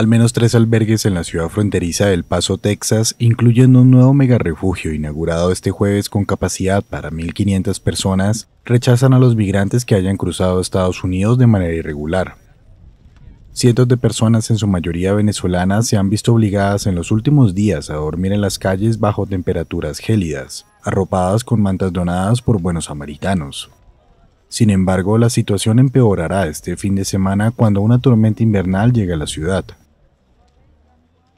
Al menos tres albergues en la ciudad fronteriza del Paso, Texas, incluyendo un nuevo megarefugio inaugurado este jueves con capacidad para 1.500 personas, rechazan a los migrantes que hayan cruzado Estados Unidos de manera irregular. Cientos de personas, en su mayoría venezolanas, se han visto obligadas en los últimos días a dormir en las calles bajo temperaturas gélidas, arropadas con mantas donadas por buenos americanos. Sin embargo, la situación empeorará este fin de semana cuando una tormenta invernal llegue a la ciudad.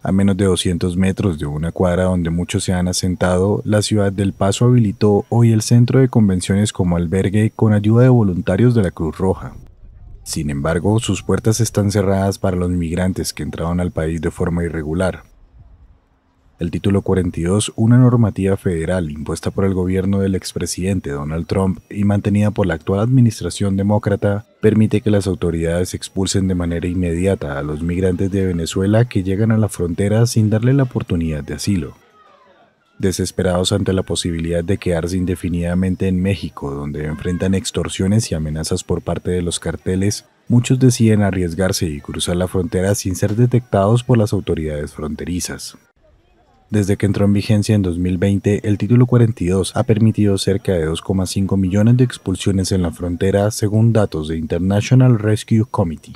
A menos de 200 metros de una cuadra donde muchos se han asentado, la ciudad del Paso habilitó hoy el centro de convenciones como albergue con ayuda de voluntarios de la Cruz Roja. Sin embargo, sus puertas están cerradas para los migrantes que entraron al país de forma irregular. El título 42, una normativa federal impuesta por el gobierno del expresidente Donald Trump y mantenida por la actual administración demócrata, permite que las autoridades expulsen de manera inmediata a los migrantes de Venezuela que llegan a la frontera sin darle la oportunidad de asilo. Desesperados ante la posibilidad de quedarse indefinidamente en México, donde enfrentan extorsiones y amenazas por parte de los carteles, muchos deciden arriesgarse y cruzar la frontera sin ser detectados por las autoridades fronterizas. Desde que entró en vigencia en 2020, el título 42 ha permitido cerca de 2,5 millones de expulsiones en la frontera, según datos de International Rescue Committee.